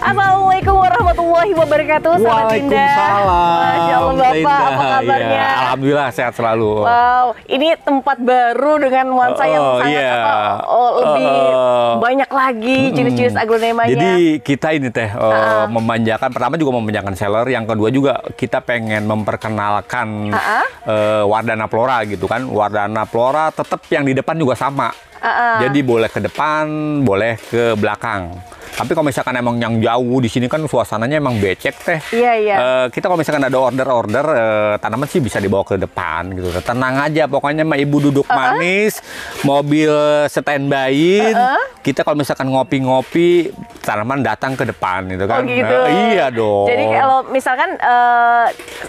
Assalamualaikum warahmatullahi wabarakatuh. Selamat Indah. Masya Allah Bapak, apa iya, kabarnya? Ya, Alhamdulillah sehat selalu. Wow, ini tempat baru dengan nuansa oh, yang sangat yeah. apa, oh, lebih uh, banyak lagi jenis-jenis mm, aglonemanya. Jadi kita ini teh uh, uh, memanjakan. Pertama juga memanjakan seller. Yang kedua juga kita pengen memperkenalkan uh -uh. Uh, Wardana Flora gitu kan. Wardana Flora tetap yang di depan juga sama. Uh -uh. Jadi boleh ke depan, boleh ke belakang. Tapi kalau misalkan emang yang jauh di sini kan suasananya emang becek teh. Iya iya. Uh, kita kalau misalkan ada order-order uh, tanaman sih bisa dibawa ke depan gitu. Tenang aja pokoknya mah ibu duduk uh -uh. manis, mobil standbyin. Uh -uh. Kita kalau misalkan ngopi-ngopi tanaman datang ke depan gitu oh, kan. Oh gitu. Uh, iya dong. Jadi kalau misalkan uh,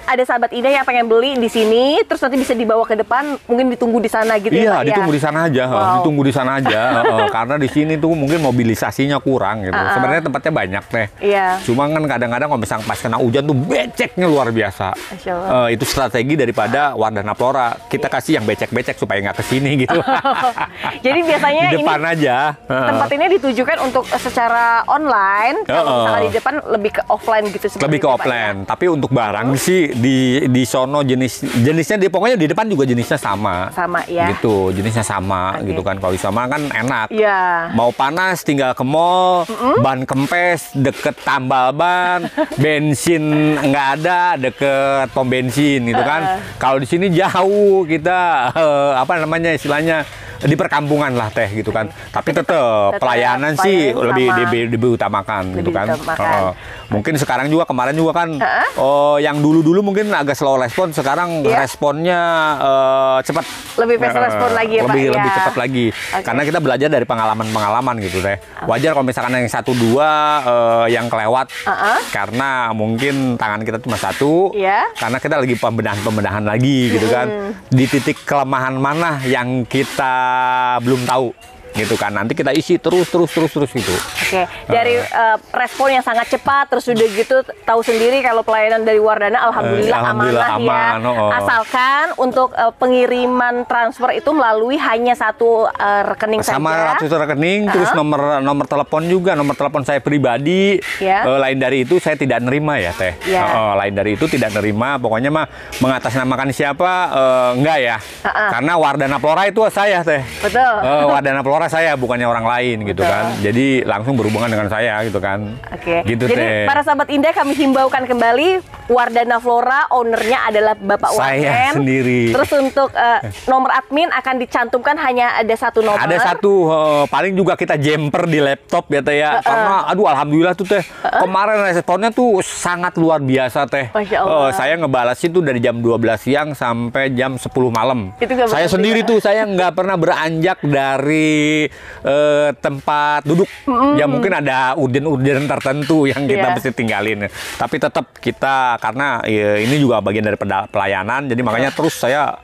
ada sahabat Ida yang pengen beli di sini terus nanti bisa dibawa ke depan mungkin ditunggu di sana gitu ya, iya, ya. ditunggu ya? di sana aja. Wow. Ditunggu di sana aja. uh, karena di sini tuh mungkin mobilisasinya kurang gitu gitu. Uh -uh. Sebenarnya tempatnya banyak deh. Iya. Cuma kan kadang-kadang kalau misalnya pas kena hujan tuh beceknya luar biasa. Uh, itu strategi daripada Wardana naplora Kita iya. kasih yang becek-becek supaya nggak kesini gitu. Oh. Jadi biasanya di depan ini, aja. Uh. Tempat ini ditujukan untuk eh, secara online. Kalau uh Kalau misalnya di depan lebih ke offline gitu. Lebih ke offline. Ya. Tapi untuk barang uh. sih di di sono jenis jenisnya di pokoknya di depan juga jenisnya sama. Sama ya. Gitu jenisnya sama okay. gitu kan. Kalau sama kan enak. Iya. Yeah. Mau panas tinggal ke mall. -mm -hmm. ban kempes deket tambal ban, bensin nggak ada deket pom bensin gitu kan. Uh. Kalau di sini jauh kita uh, apa namanya istilahnya di perkampungan lah teh gitu kan. Hmm. Tapi tetap pelayanan sih lebih lebih utamakan gitu kan. Uh, mungkin sekarang juga kemarin juga kan uh -huh. uh, yang dulu-dulu mungkin agak slow respon sekarang yeah. responnya uh, cepat. Lebih fast uh, respon lagi ya lebih, Pak. Lebih ya. cepat lagi. Okay. Karena kita belajar dari pengalaman-pengalaman gitu teh. Wajar kalau misalkan yang satu dua uh, yang kelewat uh -huh. karena mungkin tangan kita cuma satu. Yeah. Karena kita lagi pembenahan-pembenahan lagi gitu kan. Di titik kelemahan mana yang kita belum tahu gitu kan nanti kita isi terus terus terus terus gitu oke okay. dari uh, respon yang sangat cepat terus sudah gitu tahu sendiri kalau pelayanan dari Wardana alhamdulillah, eh, alhamdulillah amanah ya. aman, ya oh, asalkan untuk uh, pengiriman transfer itu melalui hanya satu uh, rekening sama saja. satu rekening uh terus nomor nomor telepon juga nomor telepon saya pribadi yeah. Ya. uh, lain dari itu saya tidak nerima ya teh yeah. Ya. uh, uh, lain dari itu tidak nerima pokoknya mah mengatasnamakan siapa uh, enggak ya uh -uh. karena Wardana Flora itu saya teh betul uh, Wardana Flora orang saya bukannya orang lain gitu Betul. gitu kan. Jadi langsung berhubungan dengan saya gitu kan. Oke. Okay. Gitu Jadi teh. para sahabat Indah kami himbaukan kembali Wardana Flora ownernya adalah Bapak Saya Warden. sendiri. Terus untuk uh, nomor admin akan dicantumkan hanya ada satu nomor. Ada satu uh, paling juga kita jumper di laptop ya teh ya. Uh -uh. Karena aduh alhamdulillah tuh teh uh -uh. kemarin responnya tuh sangat luar biasa teh. Masya Uh, saya ngebales itu dari jam 12 siang sampai jam 10 malam. Itu saya sendiri ya. tuh saya nggak pernah beranjak dari uh, tempat duduk mm. ya mungkin ada urgen-urgen tertentu yang kita yeah. mesti tinggalin tapi tetap kita karena ya, ini juga bagian dari pelayanan jadi makanya iya. terus saya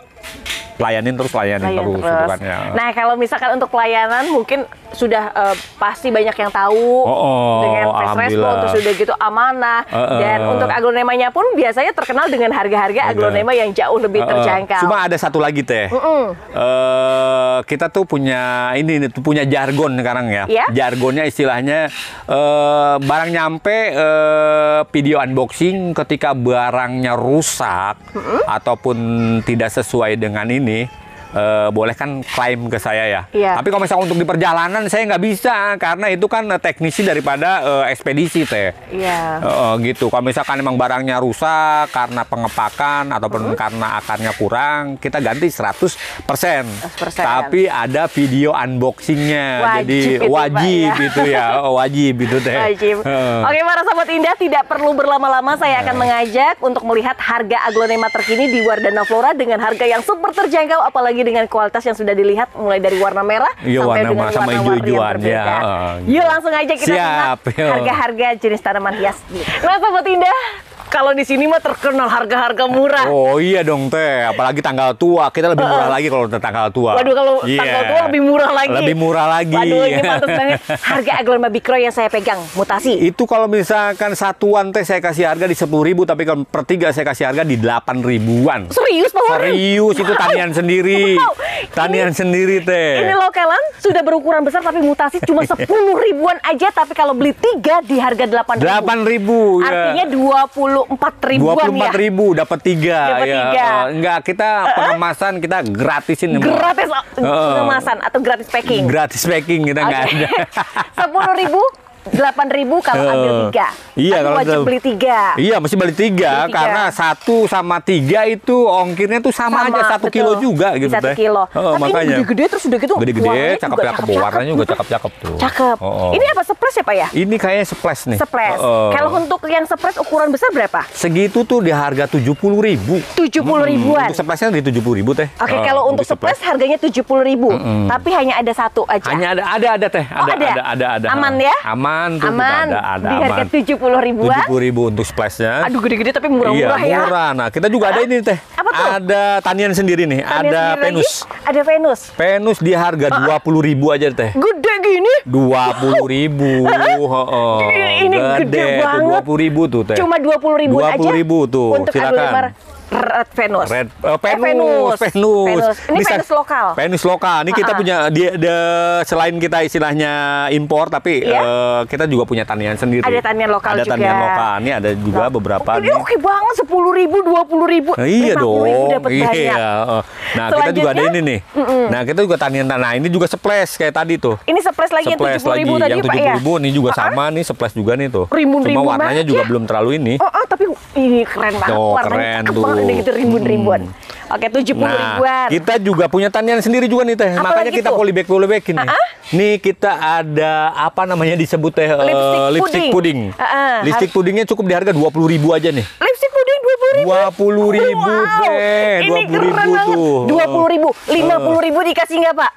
layanin terus layanin Layan terus, terus. Gitu kan, ya. Nah, kalau misalkan untuk pelayanan mungkin sudah uh, pasti banyak yang tahu oh, oh, dengan fast respon terus sudah gitu amanah uh, uh, dan untuk aglonemanya pun biasanya terkenal dengan harga-harga aglonema yang jauh lebih uh, terjangkau. Cuma ada satu lagi teh. uh -uh. Uh, kita tuh punya ini tuh punya jargon sekarang ya. Yeah? Jargonnya istilahnya uh, barang nyampe uh, video unboxing ketika barangnya rusak uh -uh. ataupun tidak sesuai dengan ini 你 uh, boleh kan klaim ke saya ya. Yeah. Tapi kalau misalnya untuk di perjalanan saya nggak bisa karena itu kan eh, teknisi daripada uh, ekspedisi teh. Iya. Yeah. Uh, gitu. Kalau misalkan emang barangnya rusak karena pengepakan ataupun uh-huh. karena akarnya kurang, kita ganti 100%. 100%. Tapi ada video unboxingnya. Wajib Jadi itu, wajib gitu ya. ya. Oh, wajib gitu teh. Wajib. Uh. Oke, para sobat indah tidak perlu berlama-lama saya akan mengajak untuk melihat harga aglonema terkini di Wardana Flora dengan harga yang super terjangkau apalagi lagi dengan kualitas yang sudah dilihat mulai dari warna merah yo, iya, sampai warna dengan sama warna-warni yang berbeda. Ya, oh, Yuk gitu. langsung aja kita lihat harga-harga jenis tanaman hias. Kenapa Buat Indah? Kalau di sini mah terkenal harga-harga murah. Oh iya dong teh, apalagi tanggal tua kita lebih murah uh, lagi kalau tanggal tua. Waduh kalau yeah. tanggal tua lebih murah lagi. Lebih murah lagi. Waduh ini mantap banget. Harga aglomerasi mikro yang saya pegang mutasi. Itu kalau misalkan satuan teh saya kasih harga di sepuluh ribu, tapi kalau per tiga saya kasih harga di delapan ribuan. Serius Pak Serius itu tanian sendiri. Wow. Tanian ini, sendiri teh. Ini lokalan sudah berukuran besar tapi mutasi cuma sepuluh ribuan aja, tapi kalau beli tiga di harga delapan ribu. Delapan ribu. Iya. Artinya dua ya. puluh 24 ribuan 24 ya. ribu dapat tiga. Dapat ya. tiga. Uh, enggak, kita uh eh, -huh. Eh. pengemasan kita gratisin. Gratis uh, pengemasan atau gratis packing? Gratis packing kita okay. enggak ada. 10 ribu delapan ribu kalau uh, ambil tiga. Iya kan kalau wajib beli tiga. Iya mesti beli tiga, tiga. karena satu sama tiga itu ongkirnya tuh sama, sama aja satu betul. kilo juga gitu satu kilo. Oh, Tapi makanya. ini gede-gede terus udah gitu. Gede-gede, cakep-cakep, warnanya juga cakep-cakep tuh. Cakep. Oh, oh. Ini apa seples ya pak ya? Ini kayaknya seples nih. Seples. Oh, oh. Kalau untuk yang seples ukuran besar berapa? Segitu tuh di harga tujuh puluh ribu. Tujuh puluh hmm, ribuan. Hmm, untuk seplesnya di tujuh puluh ribu teh. Oke okay, oh, kalau untuk seples harganya tujuh puluh ribu, -hmm. tapi hanya ada satu aja. Hanya ada ada ada teh. oh, ada ada ada. Aman ya? Aman aman tuh aman, ada ada di harga tujuh puluh ribuan tujuh ribu untuk splashnya aduh gede-gede tapi murah-murah iya, ya murah nah kita juga ada ini teh apa tuh? ada tanian sendiri nih tanian ada sendiri Venus lagi? ada Venus Venus di harga dua puluh ribu aja teh gede gini dua puluh ribu oh, ini gede, gede banget dua puluh ribu tuh teh cuma dua puluh ribu aja. dua puluh ribu tuh untuk silakan Red Venus. Red uh, Venus, eh, Venus. Venus. Venus. Ini, Bisa, Venus lokal. Venus lokal. Ini kita ah. punya dia, di, selain kita istilahnya impor tapi yeah. Iya. uh, kita juga punya tanian sendiri. Ada tanian lokal ada juga. Ada tanian lokal. Ini ada juga nah. beberapa. Ini oke banget sepuluh ribu, dua puluh ribu. Nah, iya dong. iya. banyak. Nah kita juga ada ini nih. Mm -mm. Nah kita juga tanian tanah nah, ini juga seples kayak tadi tuh. Ini seples lagi seples yang tujuh ribu tadi yang ya? tujuh ya? ribu ini juga uh -huh. sama nih seples juga nih tuh. -rimun Cuma warnanya juga ya? belum terlalu ini. Oh, tapi ini keren banget. Oh, keren tuh udah gitu ribuan-ribuan. Hmm. Oke, tujuh puluh nah, ribuan. Kita juga punya tanian sendiri juga nih teh. Apalagi Makanya kita polybag polybag ini. nih. Uh-huh. Nih kita ada apa namanya disebut teh eh, lipstick, uh, lipstick puding. puding. uh -huh. lipstick pudingnya cukup di harga dua puluh ribu aja nih. Lipstick puding dua puluh ribu. Dua puluh ribu wow. deh. 20 keren ribu banget. tuh. Dua puluh ribu, eh. lima puluh ribu dikasih nggak pak?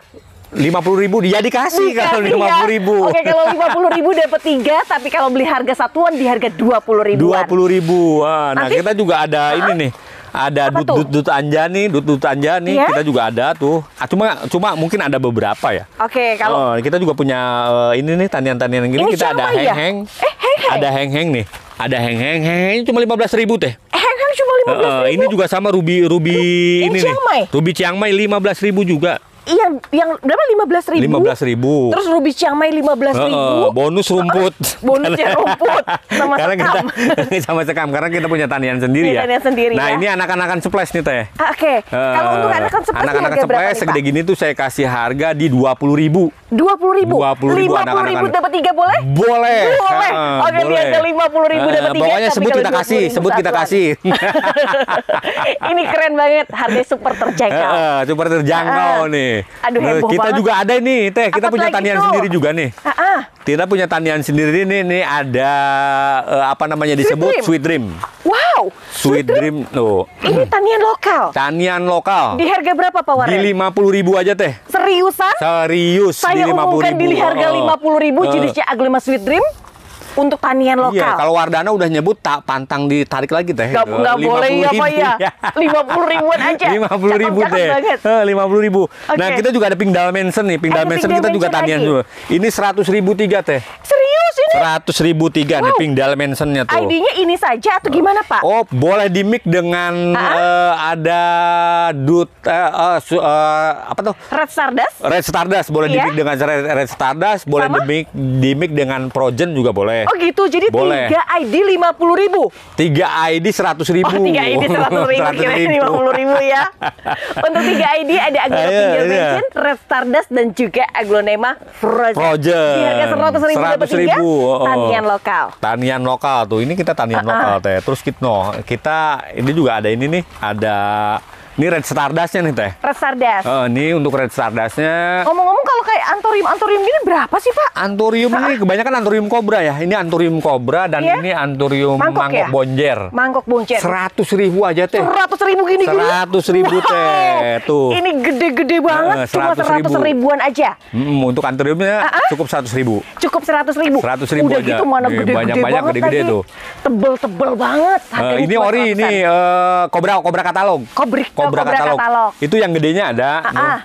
lima puluh ribu dia dikasih, dikasih kalau iya. lima puluh ribu. Oke kalau lima puluh ribu dapat tiga, tapi kalau beli harga satuan di harga dua puluh ribu. Dua puluh ribu. Nah Nanti, kita juga ada ini nih ada dut-dut dut Anjani, dut-dut Anjani, yeah? Iya? kita juga ada tuh. Ah, cuma cuma mungkin ada beberapa ya. Oke, okay, eh, kalau oh, kita juga punya uh, ini nih tanian-tanian gini ini kita ada heng ya? heng-heng. Eh, heng-heng. Ada heng-heng nih. Ada heng-heng, heng-heng cuma belas ribu teh. Heng-heng cuma eh, lima belas ribu. Uh, ini juga sama ruby ruby ini, ini Chiang Mai. nih. Ruby Chiang Mai 15 ribu juga. Iya, yang berapa? Lima belas ribu. Lima belas ribu. Terus Ruby Chiang Mai lima belas ribu. Uh, bonus rumput. bonusnya rumput. Sama karena sekam. kita sama sekam karena kita punya tanian sendiri iya, ya. Tanian sendiri. Nah ya. ini anak-anakan seples nih teh. Ah, oke. Okay. Uh, Kalau untuk anak-anak seples, anak-anak segede gini tuh saya kasih harga di dua puluh ribu. Dua puluh ribu. Dua puluh ribu. Lima puluh ribu dapat tiga boleh? Boleh. Boleh. Oke okay, lima puluh ribu dapat tiga. Pokoknya sebut kita kasih, sebut kita kasih. ini keren banget, harga super terjangkau. super terjangkau nih nih. Aduh, eh, heboh kita banget. juga ada nih, Teh. Kita apa punya tanian itu? sendiri juga nih. Uh -uh. Kita punya tanian sendiri nih, nih ada uh, apa namanya sweet disebut dream. Sweet Dream. Wow. Sweet, sweet Dream tuh. Ini tanian lokal. Tanian lokal. Di harga berapa, Pak Warren? Di 50 ribu aja, Teh. Seriusan? Serius Saya di 50 ribu. Saya di harga 50 ribu uh, jenisnya Aglima Sweet Dream untuk tanian iya, lokal. Iya, kalau Wardana udah nyebut tak pantang ditarik lagi teh. Gak, gak boleh ya apa ya? Lima puluh ribuan aja. Lima puluh ribu deh. Eh, lima puluh ribu. Okay. Nah kita juga ada Pingdal Mansion nih. Pingdal Mansion kita juga tanian dulu. Ini seratus ribu tiga teh. Serius ini? Seratus ribu tiga wow. nih Pingdal Mansionnya tuh. ID-nya ini saja atau eh, gimana Pak? Oh boleh di mix dengan uh, ada dut uh, uh, uh, apa tuh? Red Stardust. Red Stardust boleh iya. di mix dengan Red, Red Stardust, boleh di mic di mix dengan Progen juga boleh boleh. Oh gitu, jadi boleh. 3 ID 50 ribu? 3 ID 100 ribu. Oh, 3 ID 100 ribu, kira-kira 50 ribu ya. Untuk 3 ID ada Aglio Pinjol Mansion, Red Stardust, dan juga Aglonema Frozen. Frozen. Di harga 100 ribu 100 ribu. Oh, oh. Tanian lokal. Tanian lokal tuh, ini kita tanian uh -uh. lokal teh. Terus kita, no, kita ini juga ada ini nih, ada ini Red Stardustnya nih teh. Red Stardust. Uh, ini untuk Red Stardustnya. Ngomong-ngomong kalau kayak antorium antorium ini berapa sih pak? Antorium ini kebanyakan antorium kobra ya. Ini antorium kobra dan yeah. ini antorium mangkok, mangkok ya? bonjer. Mangkok bonjer. Seratus ribu aja teh. Seratus ribu gini gini. Seratus ribu nah, teh tuh. Ini gede-gede banget. Uh, cuma seratus ribu. ribuan aja. Hmm, untuk antoriumnya uh ah, -huh. Ah. cukup seratus ribu. Cukup seratus ribu. Seratus ribu Udah aja. gitu mana gede-gede banyak, banyak gede-gede tuh. Tebel-tebel banget. Uh, ini ori ini kobra eh, kobra katalog. Kobrik. kobra kobra, katalog. katalog. Itu yang gedenya ada.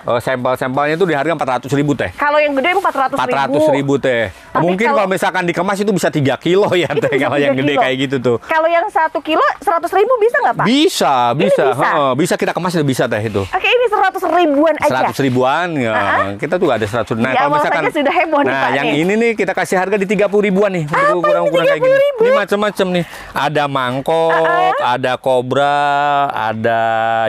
Uh, Sampel-sampelnya itu di harga 400 ribu teh. Kalau yang gede itu 400 ribu. 400 ribu teh. Tapi Mungkin kalau, misalkan dikemas itu bisa 3 kilo ya teh kalau yang gede kilo. kayak gitu tuh. Kalau yang 1 kilo 100 ribu bisa nggak Pak? Bisa, bisa. bisa. Ha, bisa kita kemas bisa teh itu. Oke, ini 100 ribuan aja. 100 ribuan ya. Uh ah, -huh. Kita tuh ada 100. Nah, ya, kalau misalkan sudah heboh nih, Nah, Pak, yang nih. ini nih kita kasih harga di 30 ribuan nih. Apa kurang ukuran-ukuran kayak gini. Ini macam-macam nih. Ada mangkok, uh -uh. ada kobra, ada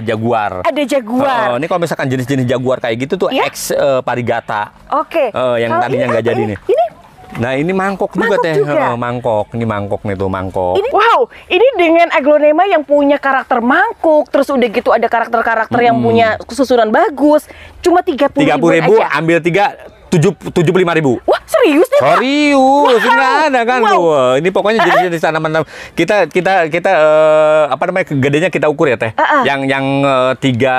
jagung jaguar. Ada jaguar. Uh, ini kalau misalkan jenis-jenis jaguar kayak gitu tuh ya? ex uh, eh, parigata. Oke. Okay. Uh, yang tadinya nggak jadi ini, nih. Ini Nah ini mangkok, mangkok juga teh, juga. Oh, mangkok, ini mangkok nih tuh mangkok. Ini, wow, ini dengan aglonema yang punya karakter mangkok, terus udah gitu ada karakter-karakter hmm. yang punya susunan bagus, cuma tiga puluh ribu, ribu aja. ambil tiga tujuh tujuh puluh lima ribu. Wah serius nih? Serius, wow. nggak ada kan? Wow. Wah, eh, ini pokoknya jenis-jenis eh? tanaman kita kita kita uh, apa namanya gedenya kita ukur ya teh. Uh -uh. Yang yang tiga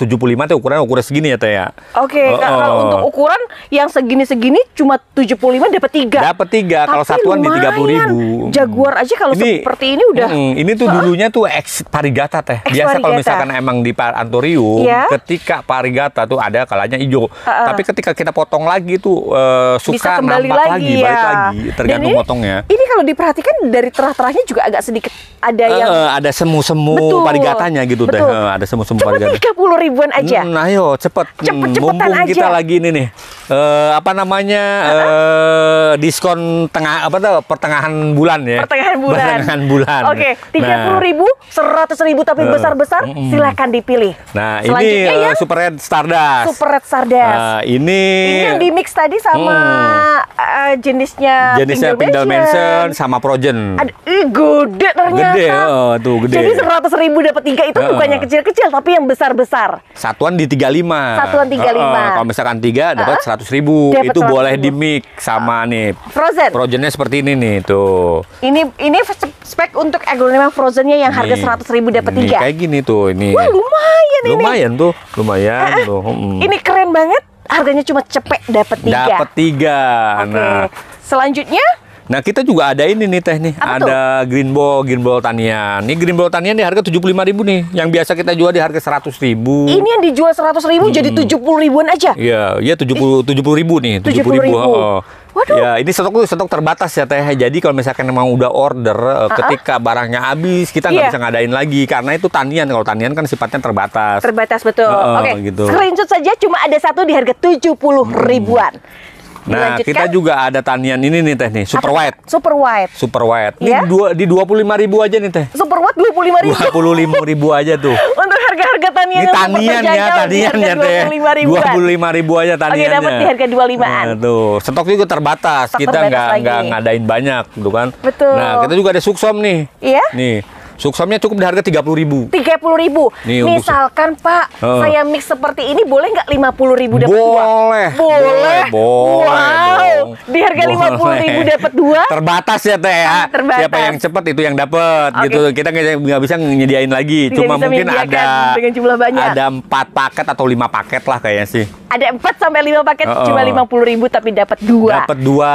tujuh puluh lima teh ukuran ukuran segini ya teh ya. Oke, okay, uh -uh. kalau untuk ukuran yang segini-segini cuma tujuh puluh lima dapat tiga. Dapat tiga, kalau satuan lumayan. di tiga puluh ribu. Jaguar aja kalau ini, seperti ini udah. Mm, ini tuh uh -uh. dulunya tuh ex parigata teh. Ex Biasa kalau misalkan emang di antorium, yeah. ketika parigata tuh ada kalanya hijau. Uh -uh. Tapi ketika kita potong motong lagi tuh uh, suka Bisa kembali nampak lagi, lagi ya. balik lagi tergantung Dan ini, motongnya. Ini kalau diperhatikan dari terah-terahnya juga agak sedikit ada eh, yang uh, ada semu-semu parigatanya gitu betul. deh. Uh, ada semu-semu parigata. tiga puluh ribuan aja. Hmm, ayo cepet. Hmm, cepet cepetan Mumpung aja. kita lagi ini nih. Uh, apa namanya uh -huh. uh, diskon tengah apa tuh pertengahan bulan ya pertengahan bulan pertengahan bulan oke nah. tiga puluh ribu seratus ribu tapi uh, besar besar uh, hmm. silahkan dipilih nah ini uh, ya? super red stardust super red stardust uh, ini Iya, yang di mix tadi sama hmm. uh, jenisnya jenisnya Pindle Mansion sama Progen. Aduh, ih, gede ternyata. Gede, oh, tuh gede. Jadi seratus ribu dapat tiga itu uh. bukannya kecil-kecil tapi yang besar-besar. Satuan di tiga lima. Satuan tiga Uh, uh, kalau misalkan tiga dapat seratus uh? ribu. Dapet itu 100 boleh ribu. di mix sama uh. nih. Frozen. Progennya seperti ini nih tuh. Ini ini spek untuk aglonema frozennya yang harga seratus ribu dapat tiga. Kayak gini tuh ini. Wah lumayan, lumayan ini. Lumayan tuh, lumayan uh, tuh. Hmm. Ini keren banget harganya cuma cepet dapat tiga. Dapat tiga. Okay. Nah, selanjutnya Nah kita juga ada ini nih teh nih, Apa ada tuh? green ball, green ball tanian. Ini green ball tanian di harga tujuh puluh lima ribu nih, yang biasa kita jual di harga seratus ribu. Ini yang dijual seratus ribu hmm. jadi tujuh puluh ribuan aja? Iya, iya tujuh puluh tujuh ribu nih, tujuh puluh ribu. Oh, Waduh. Ya, ini stok stok terbatas ya teh. Jadi kalau misalkan memang udah order, uh eh, -huh. ketika barangnya habis kita nggak yeah. bisa ngadain lagi karena itu tanian. Kalau tanian kan sifatnya terbatas. Terbatas betul. Uh, Oke. Okay. Gitu. Screenshot saja cuma ada satu di harga tujuh puluh ribuan. Hmm. Nah, Dilanjutkan. kita juga ada tanian ini nih teh nih, super Apa? white. Super white. Super white. Ini ya? dua, puluh lima ribu aja nih teh. Super white lima ribu. dua puluh lima ribu aja tuh. Untuk harga-harga tanian ini tanian ya, tanian ya teh. dua ribu. lima ribu aja taniannya. Oke, dapat di harga 25-an. Nah, tuh. Stok juga terbatas. Stok kita nggak nggak ngadain banyak gitu kan. Betul. Nah, kita juga ada suksom nih. Iya. Nih Suksamnya cukup di harga tiga puluh ribu. Tiga puluh ribu. Nih, Misalkan Pak, uh. saya mix seperti ini boleh nggak lima puluh ribu dapat dua? Boleh. Boleh. Boleh. Wow. Di harga lima puluh ribu dapat dua? Terbatas ya teh ya. Terbatas. Siapa yang cepat itu yang dapat okay. gitu. Kita nggak bisa nyediain lagi. Gak Cuma mungkin ada dengan jumlah banyak. Ada empat paket atau lima paket lah kayaknya sih. Ada empat sampai lima paket uh -uh. cuma lima puluh ribu tapi dapat dua. Dapat dua.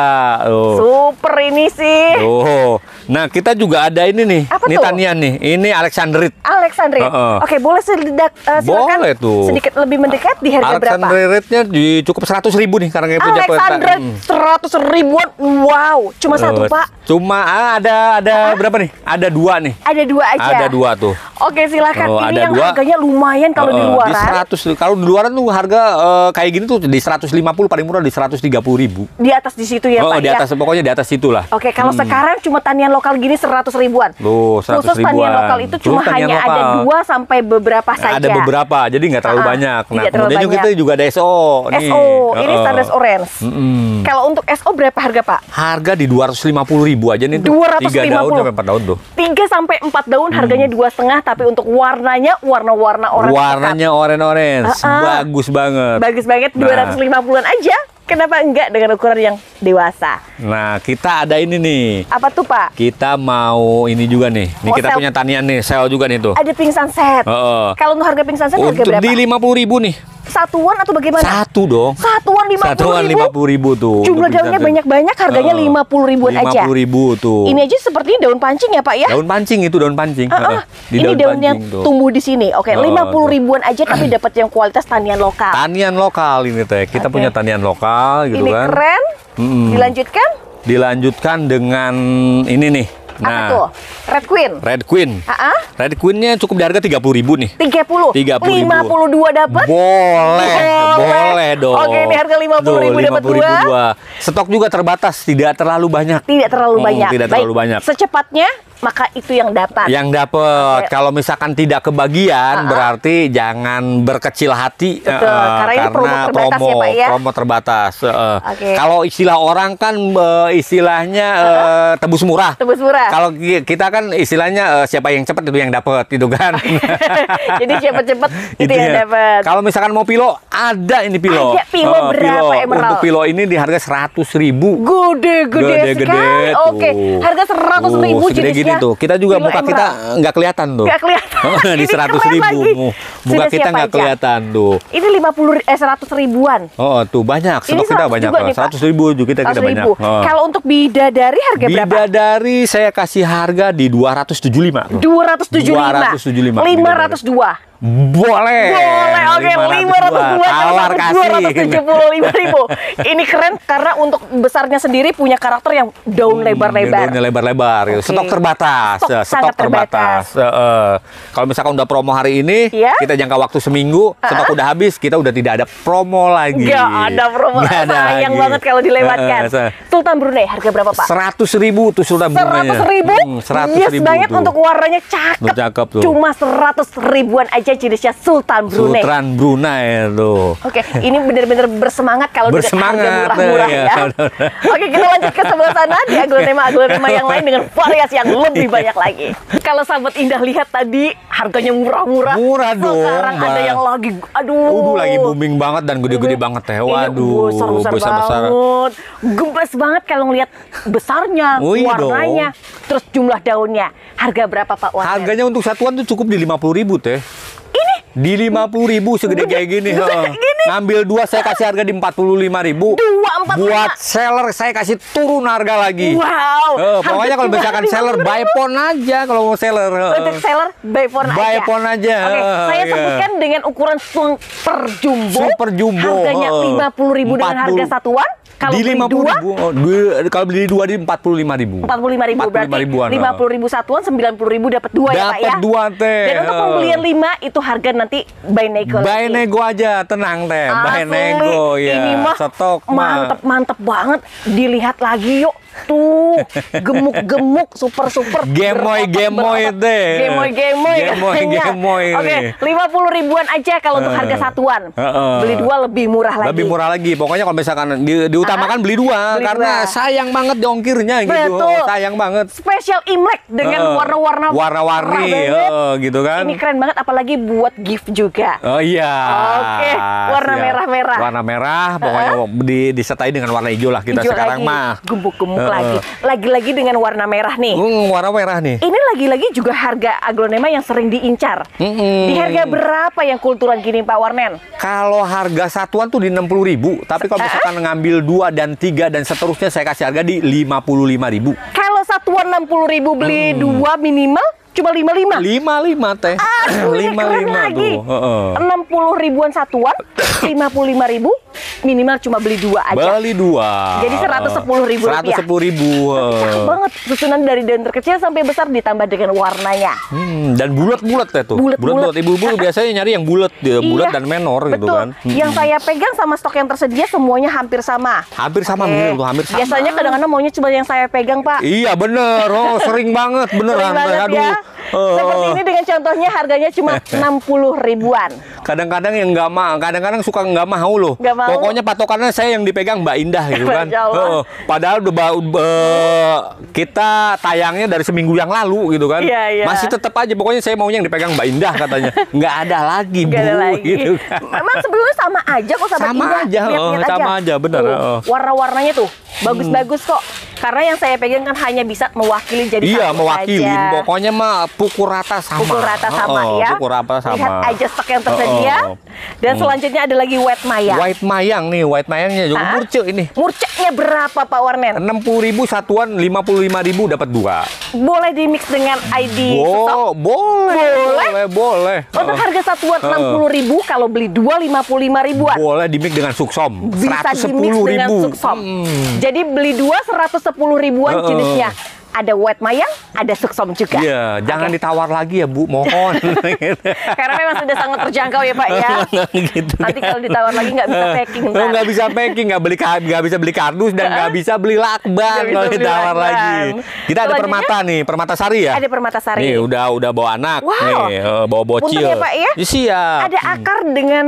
Oh. Super ini sih. Oh. Nah kita juga ada ini nih. Apa ini tuh? Tania nih. Ini Alexandrit. Alexandrit. Uh -uh. Oke, boleh sedikit uh, eh, silakan boleh tuh. sedikit lebih mendekat di harga berapa? Alexanderitnya di cukup seratus ribu nih karena itu Alexandrit hmm. seratus ribuan. Wow, cuma uh, satu, Pak. Cuma ah, ada ada uh -huh. berapa nih? Ada dua nih. Ada dua aja. Ada dua tuh. Oke, silakan. Uh, ini yang dua. harganya lumayan kalau uh, di luaran. Di 100 kalau di luaran tuh harga uh, kayak gini tuh di puluh paling murah di seratus tiga puluh ribu. Di atas di situ ya, oh, Pak. di ya? atas ya? pokoknya di atas situlah Oke, kalau hmm. sekarang cuma tanian lokal gini seratus ribuan. Loh, 100 ribuan. lokal itu cuma hanya ada dua sampai beberapa saja. Ada beberapa, jadi nggak terlalu uh, banyak. Nah, terlalu kemudian banyak. kita juga ada SO. Nih. SO, uh, ini standar orange. Mm Kalau untuk SO berapa harga Pak? Harga di dua ratus lima puluh ribu aja nih. 250. Tiga daun sampai empat daun tuh. Tiga sampai empat daun harganya mm. dua setengah, tapi untuk warnanya warna-warna orange. Warnanya orange orange, uh -uh. bagus banget. Bagus banget, nah. dua ratus lima an aja Kenapa enggak dengan ukuran yang dewasa? Nah, kita ada ini nih. Apa tuh, Pak? Kita mau ini juga nih. Ini mau oh, kita sell. punya tanian nih, sel juga nih tuh. Ada pingsan set. Uh, Kalau untuk harga pingsan set harga berapa? Di ribu nih satuan atau bagaimana? Satu dong. Satuan lima puluh ribu. Satuan lima puluh ribu tuh. Jumlah daunnya banyak-banyak, harganya lima puluh ribuan aja. Lima puluh ribu tuh. Ini aja seperti daun pancing ya pak ya? Daun pancing itu daun pancing. Uh -uh. Di ini daun, daun yang tuh. tumbuh di sini. Oke, lima puluh ribuan aja tapi dapat yang kualitas tanian lokal. Tanian lokal ini teh. Kita okay. punya tanian lokal gitu ini kan. Ini keren. Mm Dilanjutkan? Dilanjutkan dengan ini nih apa nah, tuh? Red Queen. Red Queen. Uh huh Red Queennya cukup di harga tiga puluh ribu nih. Tiga puluh. Tiga puluh Lima puluh dua dapat? Boleh, boleh dong. Oke, ini harga lima puluh ribu dapat dua. dua. Stok juga terbatas, tidak terlalu banyak. Tidak terlalu hmm, banyak. Tidak terlalu Baik. banyak. Secepatnya maka itu yang dapat. Yang dapat. Okay. Kalau misalkan tidak kebagian uh -huh. berarti jangan berkecil hati uh, karena, karena ya, promo terbatas promo, ya, Pak, ya? promo terbatas. Uh, eh, eh. okay. Kalau istilah orang kan uh, istilahnya uh, uh, tebus murah. Tebus murah. Kalau kita kan istilahnya uh, siapa yang cepat itu yang dapat gitu kan. itu kan. Jadi cepat-cepat itu, yang ya. dapat. Kalau misalkan mau pilo ada ini pilo. Ada pilo uh, berapa pilo. Emerald? Untuk pilo ini di harga seratus ribu. Gede gede, gede, sekali. Oke, okay. harga seratus ribu uh, jenisnya. Gini Iya. itu. Kita juga muka kita nggak kelihatan tuh. Nggak kelihatan. di kan seratus ribu. Lagi. Muka kita nggak kelihatan tuh. Ini lima puluh eh seratus ribuan. Oh tuh banyak. Stok kita banyak. Seratus ribu juga kita, kita banyak. Oh. Kalau untuk bidadari harga bidadari, berapa? Bidadari saya kasih harga di dua ratus tujuh lima. Dua ratus tujuh lima. Lima ratus dua. Boleh. Boleh. Oke, lima ratus dua tawar kasih. tujuh puluh lima ribu. Ini keren karena untuk besarnya sendiri punya karakter yang daun hmm, lebar-lebar. lebar-lebar. Iya. Okay. Stok terbatas. Stok, stok terbatas. terbatas. Uh, kalau misalkan udah promo hari ini, yeah? kita jangka waktu seminggu, uh-huh. stok udah habis, kita udah tidak ada promo lagi. Gak ada promo. Gak ada Sayang lagi. banget kalau dilewatkan. Uh, Sultan Brunei harga berapa pak? Seratus ribu tuh Sultan Brunei. Seratus ribu. Hmm, seratus hmm, yes, ribu. banget tuh. untuk warnanya cakep. Cuma seratus ribuan aja Indonesia jenisnya Sultan Brunei. Sultan Brunei tuh. Oke, okay, ini benar-benar bersemangat kalau bersemangat, harga murah-murah ya. ya. Oke, kita lanjut ke sebelah sana di aglonema-aglonema yang lain dengan variasi yang lebih iya. banyak lagi. Kalau sahabat Indah lihat tadi harganya murah-murah. Murah dong. Sekarang mbak. ada yang lagi aduh. Udah lagi booming banget dan gede-gede banget ya. Waduh, besar-besar banget. Gembes banget kalau ngelihat besarnya, Ui warnanya, dong. terus jumlah daunnya. Harga berapa Pak Warner? Harganya untuk satuan tuh cukup di lima puluh ribu teh. Di lima puluh ribu segede kayak gini. gini. Ngambil dua saya kasih harga di empat puluh lima ribu. Dua empat Buat seller saya kasih turun harga lagi. Wow. Uh, pokoknya kalau misalkan seller buy phone aja kalau mau seller. Untuk seller buy phone aja. Buy phone aja. Oke, okay, saya yeah. sebutkan dengan ukuran super jumbo. Super jumbo. Harganya lima puluh ribu dengan harga satuan kalau di lima puluh ribu, oh, di, kalau beli dua di empat puluh lima ribu. Empat puluh lima ribu berarti lima puluh ribu satuan sembilan puluh ribu dapat dua ya pak ya. Dapat dua teh. Dan untuk pembelian lima itu harga nanti by nego by lagi. nego aja tenang teh by nego ya mah stok mantep mantep banget dilihat lagi yuk tuh gitu. gemuk-gemuk super-super gemoy-gemoy deh gemoy-gemoy gemoy-gemoy iya. oke lima puluh ribuan aja kalau untuk harga satuan uh, uh, beli dua lebih murah lagi lebih murah lagi pokoknya kalau misalkan di, diutamakan uh, beli dua beli karena dua. sayang banget dongkirnya gitu Betul. sayang banget spesial imlek dengan warna-warna warna-warni uh, gitu kan ini keren banget apalagi buat gift juga oh iya oke okay. warna merah-merah warna merah pokoknya uh, di, disertai dengan warna hijau lah kita hijau sekarang lagi. mah gemuk-gemuk uh, lagi. Lagi-lagi dengan warna merah nih. Uh, warna merah nih. Ini lagi-lagi juga harga aglonema yang sering diincar. Mm -hmm. Di harga berapa yang kulturan gini Pak Warnen? Kalau harga satuan tuh di 60 ribu. Tapi kalau misalkan uh? ngambil dua dan tiga dan seterusnya saya kasih harga di 55 ribu. Kalau satuan 60 ribu beli hmm. dua minimal cuma lima lima lima lima teh ah, lima lima lagi enam puluh ribuan satuan lima puluh lima ribu minimal cuma beli dua aja beli dua jadi seratus sepuluh ribu seratus sepuluh ribu cakep banget susunan dari daun terkecil sampai besar ditambah dengan warnanya hmm, dan bulat bulat teh tuh bulat bulat ibu ibu biasanya nyari yang bulat dia ya, iya. bulat dan menor gitu kan hmm. yang saya pegang sama stok yang tersedia semuanya hampir sama hampir sama okay. bener, hampir sama biasanya kadang-kadang maunya cuma yang saya pegang pak iya bener oh sering banget bener banget, aduh ya. Oh. Seperti ini dengan contohnya harganya cuma enam puluh ribuan. Kadang-kadang yang nggak mau, kadang-kadang suka nggak mau loh. Pokoknya patokannya saya yang dipegang Mbak Indah gitu kan. Oh, padahal udah uh, kita tayangnya dari seminggu yang lalu gitu kan. Iya, iya. Masih tetap aja pokoknya saya maunya yang dipegang Mbak Indah katanya. Nggak ada lagi, Bu. ada lagi. Gitu kan. Memang sebelumnya sama aja kok sama, sama Aja, oh, sama aja, benar. Warna-warnanya tuh bagus-bagus hmm. kok. Karena yang saya pegang kan hanya bisa mewakili jadi Iya, mewakili. Pokoknya mah pukul rata sama. Pukul rata sama oh, oh, ya. Pukul rata sama. Lihat aja stok yang tersedia. Oh, oh. oh. Dan hmm. selanjutnya ada lagi white mayang. White mayang nih, white mayangnya juga murce ini. Murcenya berapa Pak Warnen? 60.000 satuan, 55.000 dapat dua. Boleh di mix dengan ID Bo stok? Boleh. Boleh. Boleh, boleh. Untuk oh. harga satuan uh. 60.000 kalau beli dua 55.000-an. Boleh di mix dengan suksom. Bisa di mix dengan suksom. Hmm. Jadi beli dua 110.000-an uh. jenisnya ada wet mayang, ada suksom juga. Iya, jangan okay. ditawar lagi ya Bu, mohon. Karena memang sudah sangat terjangkau ya Pak ya. Nah, gitu Nanti kalau ditawar lagi nggak bisa packing. Nggak bisa packing, nggak beli nggak bisa beli kardus dan nggak bisa beli lakban kalau ditawar lagi. Kita ada permata nih, permata sari ya. Ada permata sari. Nih udah udah bawa anak, wow. nih eh, bawa bocil. Untung ya Pak ya. Iya. Ada hmm. akar dengan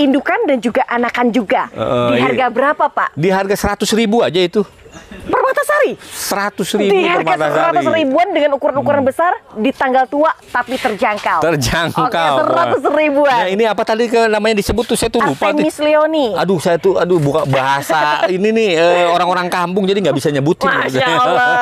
indukan dan juga anakan juga. Uh, di iya. harga iya. berapa Pak? Di harga seratus ribu aja itu. Permata Woi, seratus ribu di harga seratus ribuan dengan ukuran-ukuran hmm. besar di tanggal tua tapi terjangkau. Terjangkau. Oke, seratus ribuan. Nah, ini apa tadi ke namanya disebut tuh saya tuh lupa. Artemis Leoni. Aduh, saya tuh aduh buka bahasa ini nih eh, orang-orang eh, kampung jadi nggak bisa nyebutin. Masya Allah.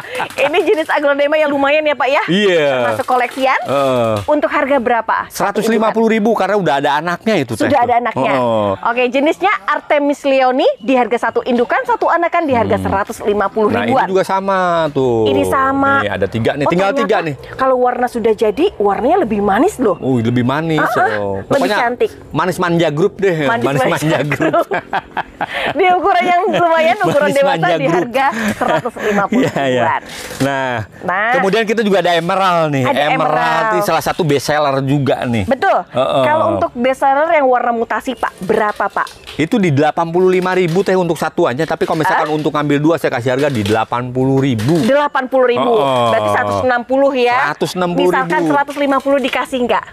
ini jenis aglonema yang lumayan ya Pak ya. Iya. Yeah. Masuk koleksian. Uh. Untuk harga berapa? Seratus lima puluh ribu karena udah ada anaknya itu. Sudah teh. ada anaknya. Oh. Oke, jenisnya Artemis Leoni di harga satu indukan, satu anakan di harga hmm. seratus hmm puluh ribuan. Nah ini juga sama tuh. Ini sama. Nih, ada tiga nih, oh, tinggal tiga nih. Kalau warna sudah jadi, warnanya lebih manis loh. Uh, lebih manis. Uh -uh. Oh. Lebih cantik. Manis manja grup deh. Manis, manis manja, grup. di ukuran yang lumayan, ukuran manis dewasa di harga iya, seratus lima puluh iya. ribuan. Nah, nah, kemudian kita juga ada emerald nih. Ada emerald, emerald. Ini salah satu best seller juga nih. Betul. Uh -uh. Kalau untuk best seller yang warna mutasi, Pak, berapa, Pak? Itu di delapan puluh lima ribu teh untuk satuannya. tapi kalau misalkan uh? untuk ngambil dua saya kasih harga harga di 80 ribu 80 ribu oh, oh. berarti 160 ya 160 Misalkan ribu. 150 dikasih nggak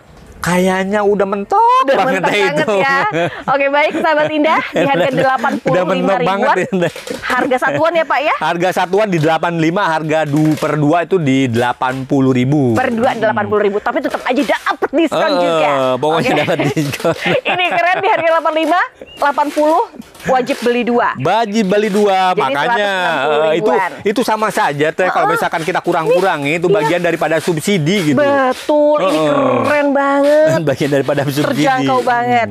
kayaknya udah mentok udah banget mentok banget ya. Oke baik sahabat indah di harga delapan puluh lima ribuan. Banget, harga satuan ya Pak ya? Harga satuan di delapan lima, harga du per dua itu di delapan puluh ribu. Per dua delapan puluh ribu, tapi tetap aja dapat diskon uh, juga. Pokoknya okay. dapat diskon. Ini keren di harga delapan lima, delapan puluh wajib beli dua. Wajib beli dua, Jadi makanya eh, itu itu sama saja teh uh, kalau misalkan kita kurang kurang itu iya. bagian daripada subsidi gitu. Betul, uh, ini keren banget banget. Bagian daripada Habib Subgidi. Terjangkau hmm. banget.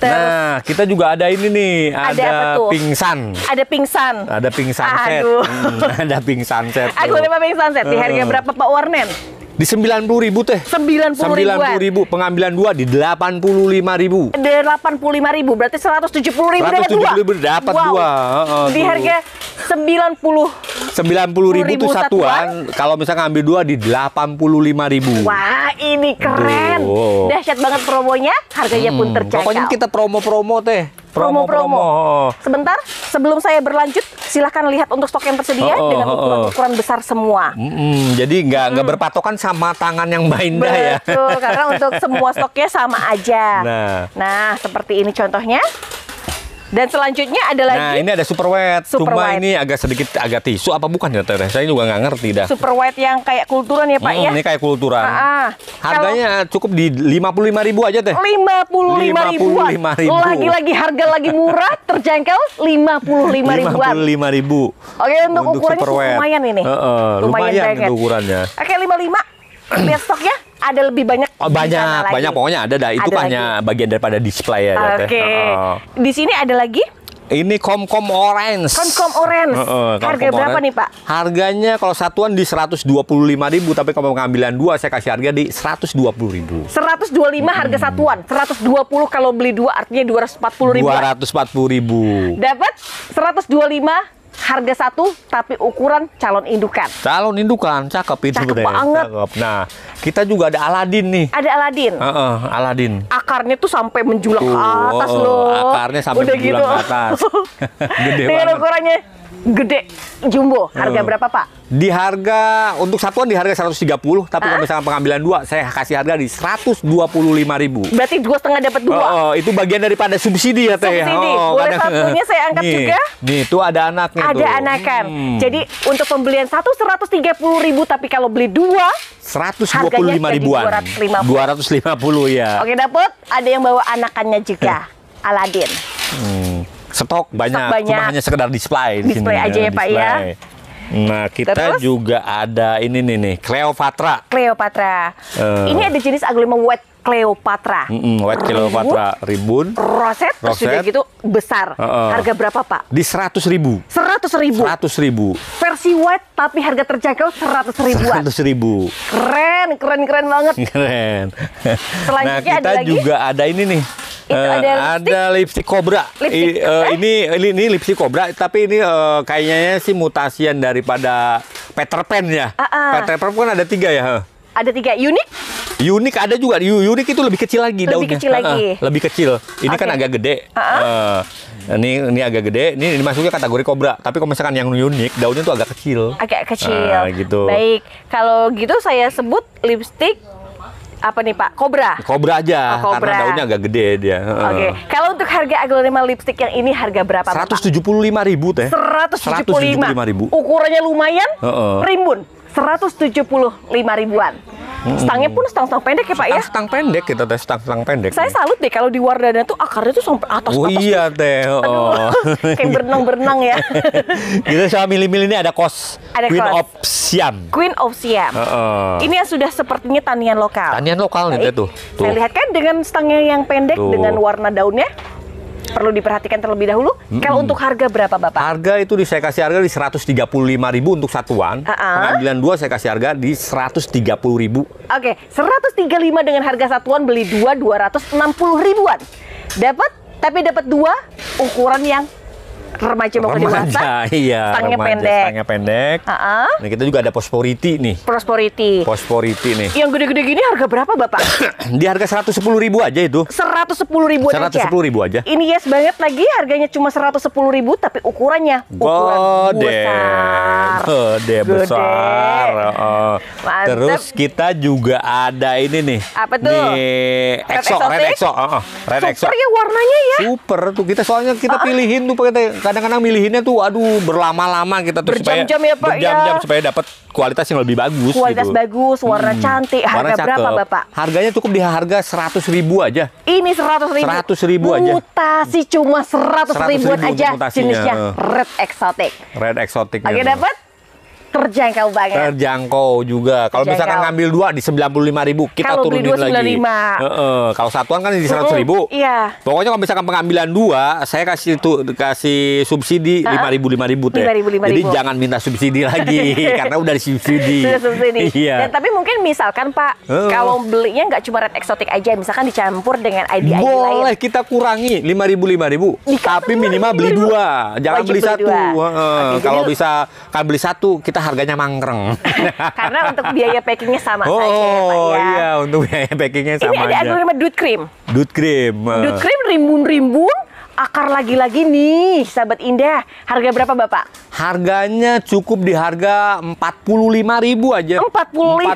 Terus, nah, kita juga ada ini nih, ada, ada pingsan. Ada pingsan. Ada pingsan set. Hmm, ada pingsan set. Aku lima pingsan set. Di harga hmm. berapa Pak Warnen? Di sembilan puluh ribu teh. sembilan puluh ribu pengambilan dua di delapan puluh lima ribu. delapan puluh lima ribu berarti seratus tujuh puluh ribu 170 dapat dua. ribu dapat wow. dua. Uh, di harga sembilan puluh sembilan puluh ribu tuh satuan. Kalau misalnya ngambil dua di delapan puluh lima ribu. Wah ini keren. Duh. Dahsyat banget promonya. Harganya hmm. pun terjangkau. Pokoknya kita promo-promo teh promo-promo. Sebentar, sebelum saya berlanjut, silahkan lihat untuk stok yang tersedia oh, oh, dengan ukuran-ukuran oh, oh. besar semua. Mm Jadi nggak nggak berpatokan sama tangan yang main ya. Betul, karena untuk semua stoknya sama aja. Nah, nah seperti ini contohnya. Dan selanjutnya ada nah, lagi. Nah, ini ada super wet. Super Cuma white. ini agak sedikit agak tisu apa bukan ya Teh? Saya juga nggak ngerti dah. Super wet yang kayak kulturan ya, Pak hmm, ya? Ini kayak kulturan. Ah, ah, Harganya kalau... cukup di lima ribu aja Teh. puluh lima ribu. Lagi-lagi harga lagi murah, terjangkau lima ribuan. Lima ribu. Oke, untuk, untuk ukurannya lumayan ini. Uh, uh, lumayan, lumayan ukurannya. Oke, 55 lihat ya ada lebih banyak oh, banyak banyak pokoknya ada dah itu ada hanya bagian daripada display ya oke okay. oh. di sini ada lagi ini komkom orange. Komkom orange. Uh, uh, kom -kom harga berapa orange. nih pak? Harganya kalau satuan di seratus dua puluh lima ribu, tapi kalau pengambilan dua saya kasih harga di seratus dua puluh ribu. Seratus 125 lima harga satuan, Seratus dua puluh kalau beli dua artinya dua ratus empat puluh ribu. Ya? Dua ratus empat puluh ribu. Dapat seratus dua lima harga satu tapi ukuran calon indukan. Calon indukan, cakep itu cakep deh. banget. Cakep. Nah, kita juga ada Aladin nih. Ada Aladin. Uh -uh, Aladin. Akarnya tuh sampai menjulang uh, atas loh. Akarnya sampai Udah menjulang gitu. atas. Gede Dengan banget. ukurannya gede jumbo. Harga hmm. berapa, Pak? Di harga untuk satuan di harga 130, tapi ah? kalau misalnya pengambilan dua saya kasih harga di ribu. Berarti dua setengah dapat dua. Oh, oh itu bagian daripada subsidi ya Teh. Ya? Subsidi. Oh, Boleh kadang, satunya saya angkat nih, juga. Nih, itu ada anaknya Ada tuh. anakan. Hmm. Jadi untuk pembelian satu ribu, tapi kalau beli dua 125 ribuan. 250. 250 ya. Oke, Dapet, ada yang bawa anakannya juga. Aladin. Hmm stok banyak, stok banyak. cuma hanya sekedar display. Display sini, aja ya, ya Pak ya. Nah, kita Terus? juga ada ini nih nih, Cleopatra. Cleopatra. Uh. Ini ada jenis aglima wet Cleopatra. Mm -mm, wet Cleopatra ribun. Roset, Roset. gitu besar. Uh -uh. Harga berapa, Pak? Di seratus ribu. Seratus ribu. Seratus ribu. Versi wet tapi harga terjangkau seratus ribuan. Seratus ribu. Keren, keren, keren banget. Keren. Selanjutnya nah, kita ada lagi? juga ada ini nih uh, ada lipstick. Ada kobra. Eh, ini, ini ini lipstick kobra, tapi ini uh, kayaknya sih mutasian daripada Peter Pan ya. Uh -uh. Peter Pan kan ada tiga ya. Ada tiga unik. Unik ada juga. Unik itu lebih kecil lagi lebih daunnya. Lebih kecil lagi. Uh, ah, Lagi. lebih kecil. Ini okay. kan agak gede. Uh -uh. Uh, ini ini agak gede. Ini dimasuknya kategori kobra. Tapi kalau misalkan yang unik, daunnya itu agak kecil. Agak kecil. Uh, gitu. Baik. Kalau gitu saya sebut lipstick apa nih Pak? Cobra. Kobra aja oh, kobra. karena daunnya agak gede dia. Oke. Okay. Kalau untuk harga Aglonema lipstick yang ini harga berapa, Seratus tujuh puluh lima ribu teh. Seratus tujuh puluh lima ribu. Ukurannya lumayan. Uh -uh. Rimbun. lima ribuan hmm Stangnya pun stang-stang pendek ya Pak ya? Stang pendek kita teh stang-stang pendek. Saya salut deh kalau di Wardana tuh akarnya tuh sampai atas. Oh iya teh. Oh. oh. kayak berenang-berenang ya. Kita sama milih-milih ini ada kos. Ada Queen kos. of Siam. Queen of Siam. Uh-uh. Ini yang sudah sepertinya tanian lokal. Tanian lokal nih tuh. tuh. Saya lihat kan dengan stangnya yang pendek tuh. dengan warna daunnya perlu diperhatikan terlebih dahulu. -hmm. Kalau untuk harga berapa Bapak? Harga itu di, saya kasih harga di 135.000 untuk satuan. Uh -uh. Pengadilan 2 saya kasih harga di 130.000. Oke, okay, 135 dengan harga satuan beli dua 2 puluh ribuan. Dapat tapi dapat dua ukuran yang remaja mau ke dewasa. Iya, stangnya remaja, pendek. Stangnya pendek. Uh-uh. Nah, kita juga ada posporiti nih. Posporiti. Posporiti nih. Yang gede-gede gini harga berapa, Bapak? Di harga 110 ribu aja itu. 110 ribu 110 aja. 110 ribu aja. Ini yes banget lagi harganya cuma 110 ribu tapi ukurannya ukuran gede. besar. Gede, besar. Uh, -uh. Terus kita juga ada ini nih. Apa tuh? Nih, Red Exo, Red Exo. Uh, uh. Red Super Exo. ya warnanya ya. Super tuh kita soalnya kita uh. pilihin tuh pakai kadang-kadang milihinnya tuh aduh berlama-lama kita tuh berjam-jam ya Pak berjam-jam ya. supaya dapat kualitas yang lebih bagus kualitas gitu. bagus warna hmm. cantik harga warna berapa Bapak harganya cukup di harga seratus ribu aja ini seratus ribu seratus ribu aja mutasi cuma seratus ribu aja jenisnya red exotic red exotic oke dapat terjangkau banget. Terjangkau juga. Kalau misalkan ngambil dua di sembilan puluh lima ribu, kita kalo turunin lagi. E -e. Kalau satuan kan di seratus ribu. Iya. Pokoknya kalau misalkan pengambilan dua, saya kasih tuh kasih subsidi lima ribu lima ribu teh. Jadi jangan minta subsidi lagi karena udah disubsidi. Sudah subsidi. iya. Dan tapi mungkin misalkan Pak, uh. kalau belinya nggak cuma red eksotik aja, misalkan dicampur dengan ID ID lain. Boleh kita kurangi lima ribu lima ribu, tapi minimal beli dua, jangan beli satu. kalau bisa kan beli satu kita kita harganya mangkreng. Karena untuk biaya packingnya sama oh, saja ya ya. iya, untuk biaya packingnya sama Ini ada aja. Ini ada duit krim. Duit krim. cream. Eh. Duit krim rimbun-rimbun akar lagi-lagi nih, sahabat indah. Harga berapa Bapak? Harganya cukup di harga rp ribu aja. rp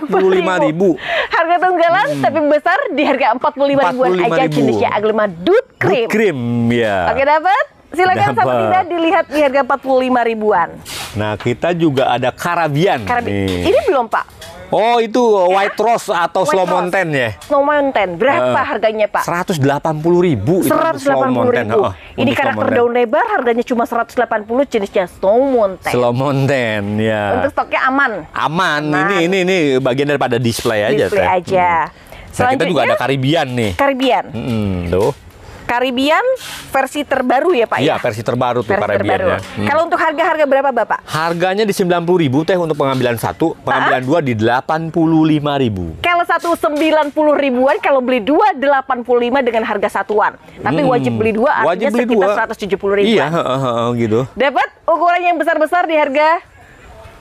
puluh lima ribu. Harga tunggalan hmm. tapi besar di harga rp puluh lima ribu. aja jenisnya Aglema Dut Cream. Dut Cream ya. Oke dapat? silakan sama tidak dilihat di harga 45 ribuan. Nah, kita juga ada Karabian. Karabian. Nih. Ini belum, Pak. Oh itu White Rose atau White Slow Mountain ya? Slow Mountain. Berapa uh, harganya Pak? 180 ribu. 180 puluh ribu. Oh, Ini karakter daun lebar harganya cuma 180 jenisnya Slow Mountain. Slow Mountain ya. Untuk stoknya aman. Aman. aman. Ini nah. ini ini bagian daripada display aja. Display aja. Hmm. Nah, kita juga ada Karibian nih. Karibian. Hmm, tuh. Caribbean versi terbaru ya Pak iya, ya? versi terbaru tuh Caribbean ya. Hmm. Kalau untuk harga-harga berapa Bapak? Harganya di ribu teh untuk pengambilan satu, pengambilan dua di ribu. Kalau satu 90 ribuan, kalau beli dua 85 dengan harga satuan. Tapi hmm. wajib beli dua artinya wajib beli sekitar dua. 170 Iya, uh, uh, uh, gitu. Dapat ukuran yang besar-besar di harga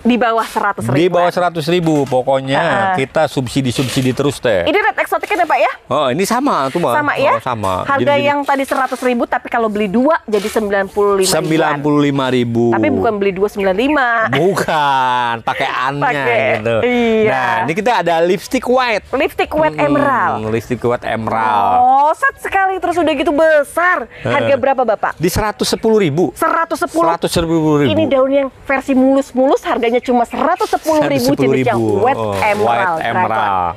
di bawah seratus ribu. Di bawah seratus ribu, pokoknya uh, kita subsidi subsidi terus teh. Ini red eksotiknya ya pak ya? Oh ini sama tuh mah. Sama ya? Oh, sama. Harga jadi, yang jadi... tadi seratus ribu, tapi kalau beli dua jadi sembilan puluh lima. Sembilan puluh lima ribu. Tapi bukan beli dua sembilan lima. Bukan, pakai annya pake, gitu. Iya. Nah ini kita ada lipstick white. Lipstick white hmm, emerald. Lipstick white emerald. Oh set sekali terus udah gitu besar. Harga berapa bapak? Di seratus sepuluh ribu. Seratus sepuluh. Seratus sepuluh ribu. Ini daun yang versi mulus-mulus harga harganya cuma 110.000 ribu jenis yang wet oh, emerald. White emerald.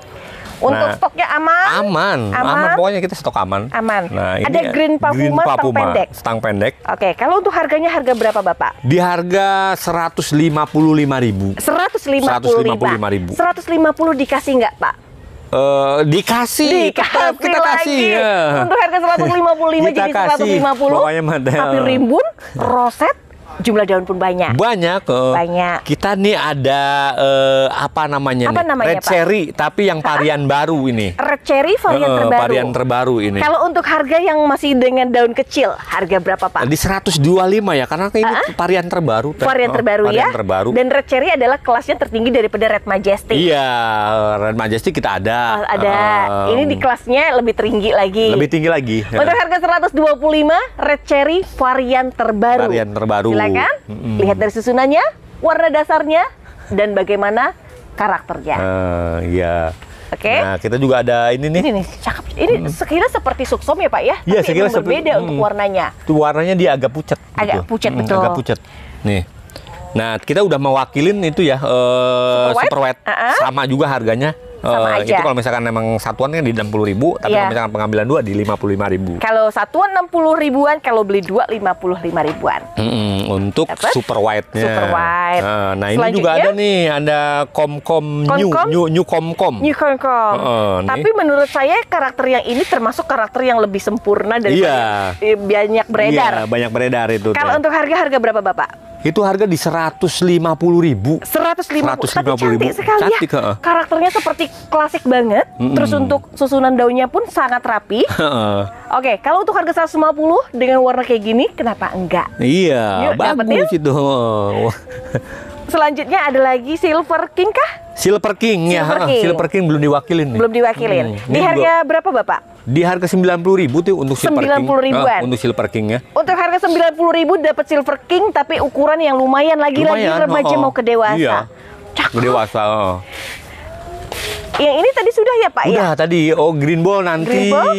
Untuk nah, stoknya aman? Aman. Aman. aman. Pokoknya kita stok aman. Aman. Nah, ini ada green papuma, green papuma stang pendek. Stang pendek. Oke, kalau untuk harganya harga berapa, Bapak? Di harga seratus Seratus lima lima lima lima puluh puluh ribu. ribu. Seratus lima puluh dikasih nggak, Pak? Uh, dikasih, dikasih kita lagi. kasih ya. untuk harga 155 kita jadi kasih. 150 pokoknya model. tapi rimbun roset jumlah daun pun banyak. Banyak. Uh, banyak. Kita nih ada uh, apa namanya? Apa nih? namanya Red Pak? cherry, tapi yang varian ha? Ah. baru ini. Red cherry varian uh, terbaru. Varian terbaru ini. Kalau untuk harga yang masih dengan daun kecil, harga berapa Pak? Di 125 ya, karena ini uh ah, -huh. Ah. varian terbaru. Varian oh, terbaru uh, varian ya. Terbaru. Dan red cherry adalah kelasnya tertinggi daripada red majestic. Iya, red majestic kita ada. Oh, ada. Um, ini di kelasnya lebih tinggi lagi. Lebih tinggi lagi. Untuk ya. harga 125, red cherry varian terbaru. Varian terbaru. Silahkan Iya kan? hmm Lihat dari susunannya, warna dasarnya, dan bagaimana karakternya. Uh, iya. Oke. Okay. Nah, kita juga ada ini nih. Ini nih, cakep. Ini hmm. sekira seperti suksom ya, Pak ya? Iya, sekira seperti, berbeda hmm. untuk mm. warnanya. Itu warnanya dia agak pucat. Agak gitu. pucat hmm, betul. Agak pucat. Nih. Nah, kita udah mewakilin itu ya uh, super white, super white. Uh-huh. sama juga harganya Eh, sama aja. Itu kalau misalkan memang satuan kan di puluh ribu, tapi yeah. kalau misalkan pengambilan dua di lima puluh lima ribu. Kalau satuan puluh ribuan, kalau beli dua lima ribuan. Mm -hmm. Untuk Dapet? super white nya Super wide. Nah, nah ini juga ada nih, ada Comcom kom new, new, new Comcom. New Comcom. Uh, tapi nih. menurut saya karakter yang ini termasuk karakter yang lebih sempurna dari yeah. Iya. banyak beredar. Iya, yeah, banyak beredar itu. Kalau untuk harga, harga berapa Bapak? Itu harga di seratus lima puluh ribu. seratus lima puluh ribu. sekali ya. cantik, ya. Uh. Karakternya seperti klasik banget. Mm -hmm. Terus untuk susunan daunnya pun sangat rapi. Oke, kalau untuk harga seratus lima puluh dengan warna kayak gini, kenapa enggak? Iya, Yuk, bagus dapetin. itu. selanjutnya ada lagi Silver King kah? Silver King ya, Silver ya. King, Silver King belum diwakilin nih. Belum diwakilin. Hmm. Di harga juga. berapa, Bapak? Di harga puluh ribu tuh untuk Silver 90 King. ribuan. Uh, untuk Silver King ya. Untuk harga puluh ribu dapat Silver King tapi ukuran yang lumayan lagi-lagi lagi, remaja oh, mau ke dewasa. Iya. Cakep. Ke dewasa. Oh. Yang ini tadi sudah ya Pak ya? Udah, ya? tadi. Oh green ball nanti. Green ball?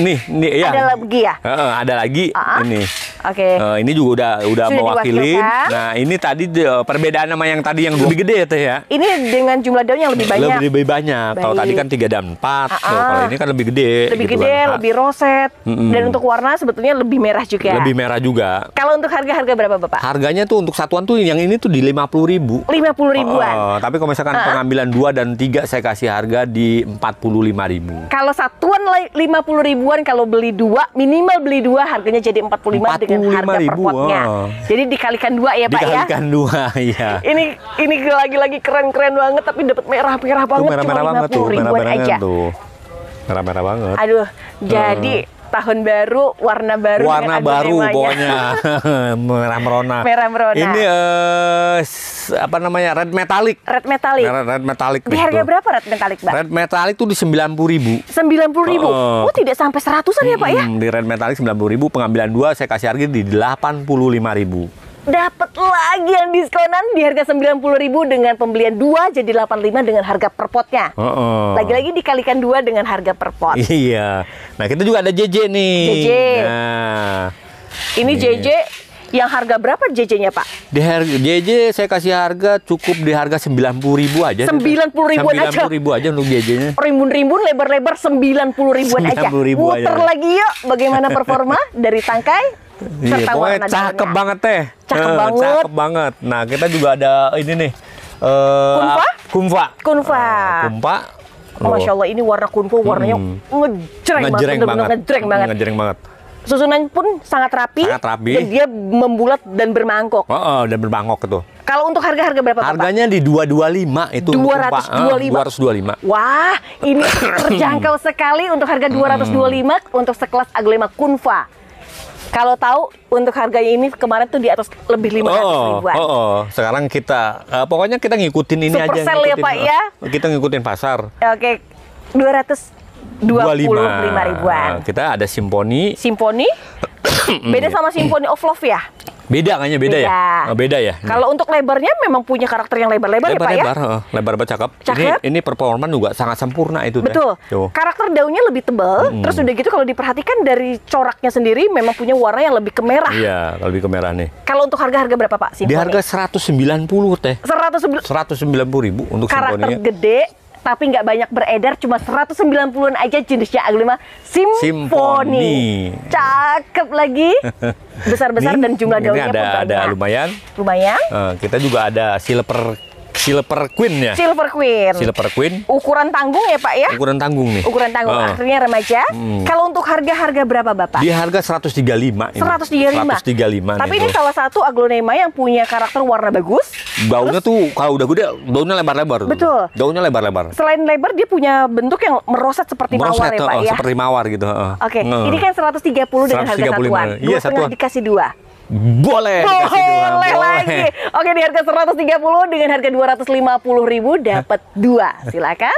Nih, nih ya. Ada lagi ya? Uh, uh, ada lagi uh ah, -huh. Ah. ini. Oke. Okay. Uh, eh, ini juga udah udah Sudah mewakili. Nah, ini tadi eh, perbedaan sama yang tadi yang lebih gede ya Teh ya. Ini dengan jumlah daun yang lebih banyak. Lebih, lebih banyak. Kalau tadi kan 3 dan 4. Uh -huh. kalau ini kan lebih gede. Lebih gitu gede, kan. lebih roset. Mm -hmm. Dan untuk warna sebetulnya lebih merah juga. Ya? Lebih merah juga. Kalau untuk harga-harga berapa Bapak? Harganya tuh untuk satuan tuh yang ini tuh di 50.000. Ribu. 50 ribuan. Uh, tapi kalau misalkan uh ah, -huh. pengambilan 2 dan 3 saya kasih harga di 45.000. Kalau satuan 50 ribuan, kalau beli dua minimal beli dua harganya jadi 45, 45 dengan harga per potnya. Oh. Jadi dikalikan dua ya, dikalikan Pak ya. Dikalikan dua, ya. Ini ini lagi-lagi keren-keren banget tapi dapat merah-merah banget merah -merah cuma merah 50 banget tuh, ribuan merah -merah aja. Tuh. Merah-merah banget. Aduh, hmm. jadi tahun baru, warna baru. Warna baru pokoknya merah merona. Merah merona. Ini uh, apa namanya red metallic. Red metallic. Red, red metallic. Di harga berapa red metallic, Pak? Red metallic tuh di sembilan puluh ribu. Sembilan puluh ribu. Uh, oh tidak sampai seratusan ya Pak ya? Di red metallic sembilan puluh ribu. Pengambilan dua saya kasih harga di delapan puluh lima ribu dapat lagi yang diskonan di harga sembilan puluh ribu dengan pembelian dua jadi delapan lima dengan harga per potnya. Lagi-lagi dikalikan dua dengan harga per pot. Iya. Nah, kita juga ada JJ nih. JJ. Nah. Ini nih. Iya. JJ yang harga berapa JJ-nya, Pak? Di harga JJ saya kasih harga cukup di harga ribu aja. 90 ribuan aja. 90 ribu aja untuk JJ-nya. Rimbun-rimbun lebar-lebar 90 ribuan 90 Sembilan aja. Ribu Muter aja. lagi yuk bagaimana performa dari tangkai Iya, pokoknya cakep banget teh. Cakep uh, banget. Cakep banget. Nah, kita juga ada ini nih. Uh, Kunfa. Kunfa. Ah, kunfa. Uh, oh, kunfa. Oh, Masya Allah, ini warna kunfa warnanya hmm. ngejreng, ngejreng banget. banget. Ngejreng banget. Ngejreng banget. Susunan pun sangat rapi. Sangat rapi. Dan dia membulat dan bermangkok. Oh, oh dan bermangkok itu. Kalau untuk harga-harga berapa? Harganya Bapak? di 225 itu. 225. Uh, 225. Wah, ini terjangkau sekali untuk harga 225 lima untuk sekelas Aglema Kunfa. Kalau tahu untuk harganya ini kemarin tuh di atas lebih lima oh, ribuan. Oh, oh, sekarang kita uh, pokoknya kita ngikutin ini Super aja. Supersell ya Pak ya. Eh, kita ngikutin pasar. Oke. Okay. lima ribuan. kita ada Simponi. Simponi? Beda sama Simponi of Love ya? Beda kayaknya beda, ya? beda. ya. Oh, beda ya. Kalau untuk lebarnya memang punya karakter yang lebar-lebar ya Pak ya? lebar, ya. Lebar, lebar banget cakep. cakep. Ini, ini performan juga sangat sempurna itu. Betul. Tuh. Karakter daunnya lebih tebal. hmm. Terus udah gitu kalau diperhatikan dari coraknya sendiri memang punya warna yang lebih kemerah. Iya, lebih kemerah nih. Kalau untuk harga-harga berapa Pak? Simfoni? Di harga 190 teh. 190 190 ribu untuk karakter simfoninya. gede tapi nggak banyak beredar cuma 190-an aja jenisnya aglima simfoni. simfoni. Cakep lagi. Besar-besar dan jumlah daunnya ada, ada lumayan. Lumayan. Uh, kita juga ada silver Silver Queen ya? Silver Queen. Silver Queen. Ukuran tanggung ya Pak ya? Ukuran tanggung nih. Ukuran tanggung, uh. akhirnya remaja. Hmm. Kalau untuk harga-harga berapa Bapak? Di harga 135 ini. 135? 135 Tapi ini salah satu aglonema yang punya karakter warna bagus. Baunya terus, tuh kalau udah gede, daunnya lebar-lebar. Betul. Daunnya lebar-lebar. Selain lebar, dia punya bentuk yang meroset seperti meroset, mawar ya Pak uh, ya? Seperti mawar gitu. Uh. Oke, okay. uh. ini kan 130 dengan 135. harga satuan. Iya, satuan. dikasih dua. Boleh, boleh, boleh lagi. Oke, di harga 130 dengan harga 250 ribu dapat dua. Silakan.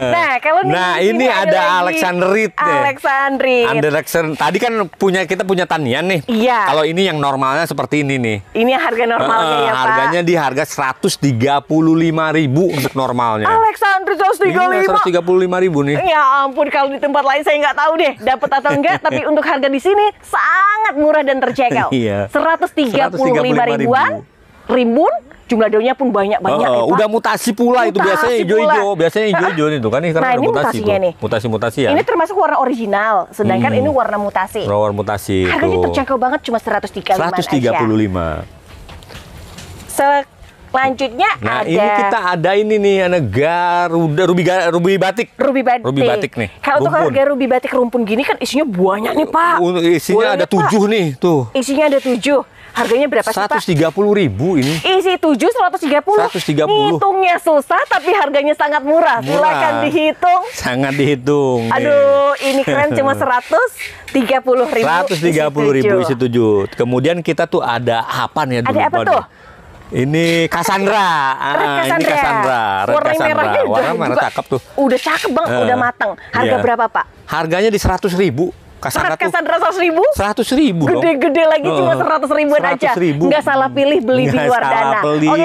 Nah, nah, kalau nih, Nah, ini, ada, ada Alexandrit Alexandrit. Alexandrit. Tadi kan punya kita punya tanian nih. Iya. Kalau ini yang normalnya seperti ini nih. Ini harga normalnya uh, ya, Pak. Harganya di harga seratus tiga puluh lima ribu untuk normalnya. seratus tiga puluh lima ribu nih. Ya ampun, kalau di tempat lain saya nggak tahu deh dapat atau enggak, tapi untuk harga di sini sangat murah dan terjangkau. Iya. tiga ribuan, lima ribuan jumlah daunnya pun banyak-banyak. Uh, udah mutasi pula mutasi itu biasanya hijau-hijau, biasanya hijau-hijau itu kan ini karena nah, ini mutasi mutasinya nih. Mutasi-mutasi ya. Ini termasuk warna original, sedangkan hmm. ini warna mutasi. Warna mutasi. Harganya tuh. terjangkau banget cuma seratus tiga puluh 135. 135. lima. Selanjutnya nah, ada. Nah ini kita ada ini nih anak Garuda rubi rubi batik. Ruby batik. Ruby batik nih. Kalau untuk harga ruby batik rumpun gini kan isinya banyak nih, Pak. Isinya banyak ada tujuh nih tuh. Isinya ada tujuh. Harganya berapa sih, Pak? 130 ribu ini. Isi 7 130. 130. Hitungnya susah tapi harganya sangat murah. murah. Silakan dihitung. Sangat dihitung. Aduh, nih. Eh. ini keren cuma 130 ribu. 130 ribu isi 7. Kemudian kita tuh ada hapan ya Ada apa tuh? Ini Cassandra. Ah, Cassandra. Ini Cassandra. Red Warna Cassandra. merahnya udah Warna merah cakep tuh. Udah cakep, banget, Uh, udah mateng. Harga iya. berapa, Pak? Harganya di 100 ribu. Kasandra, Kasandra seratus ribu? Seratus ribu Gede-gede lagi uh, cuma seratus ribuan 100 aja. Ribu. Nggak salah pilih beli Nggak di luar salah dana. Beli, oh,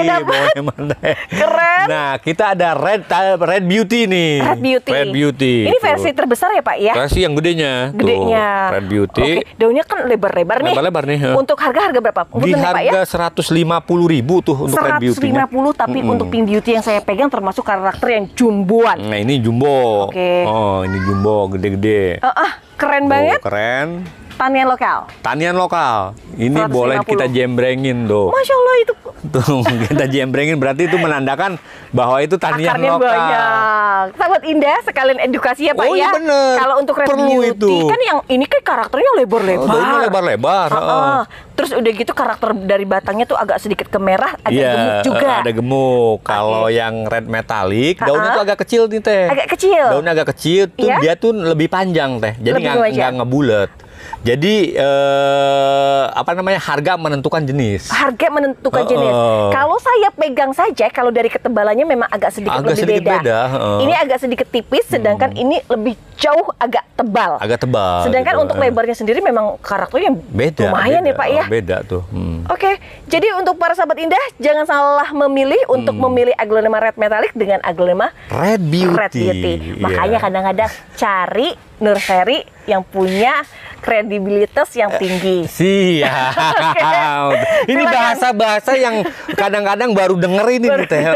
Keren. Nah, kita ada Red uh, Red Beauty nih. Red Beauty. Red Beauty. Ini versi terbesar ya, Pak ya? Versi yang gedenya. Gedenya. Tuh, Red Beauty. Oke, daunnya kan lebar-lebar nih. Lebar-lebar nih. Ya. Untuk harga-harga berapa? Di ya? harga seratus lima puluh ribu tuh untuk Red Beauty. lima tapi -hmm. untuk Pink Beauty yang saya pegang termasuk karakter yang jumboan. Nah, ini jumbo. Oke. Okay. Oh, ini jumbo gede-gede. Uh -uh. Keren banget. Oh, keren. Tanian lokal. Tanian lokal. Ini 150. boleh kita jembrengin tuh. Masya Allah itu. Tuh kita jembrengin berarti itu menandakan bahwa itu tanian Akarnya lokal. banyak. Sahabat Indah sekalian edukasi ya Pak oh, iya, ya. Bener. Kalau untuk red Perlu beauty itu. kan yang ini kan karakternya lebar-lebar. Oh, lebar-lebar. Uh -uh. Terus udah gitu karakter dari batangnya tuh agak sedikit kemerah, agak yeah, gemuk juga. Ada gemuk. Kalau yang red metalik, daunnya tuh agak kecil nih teh. Agak kecil. Daunnya agak kecil, tuh yeah. dia tuh lebih panjang teh. Jadi nggak ngebulat. Jadi eh, apa namanya harga menentukan jenis. Harga menentukan uh, jenis. kalau saya pegang saja, kalau dari ketebalannya memang agak sedikit agak lebih sedikit beda. beda uh, ini agak sedikit tipis, sedangkan hmm. ini lebih jauh agak tebal. Agak tebal. Sedangkan gitu, untuk lebarnya sendiri memang karakternya beda, lumayan ya, beda, ya Pak ya. Oh, beda tuh. Hmm. Oke, okay. jadi untuk para sahabat indah jangan salah memilih hmm. untuk memilih aglonema red metallic dengan aglonema red beauty. Red beauty. Makanya iya. kadang-kadang yeah. cari Nursery yang punya kredibilitas yang eh, tinggi. Siap. okay. Ini bahasa-bahasa yang kadang-kadang baru denger ini baru gitu ya.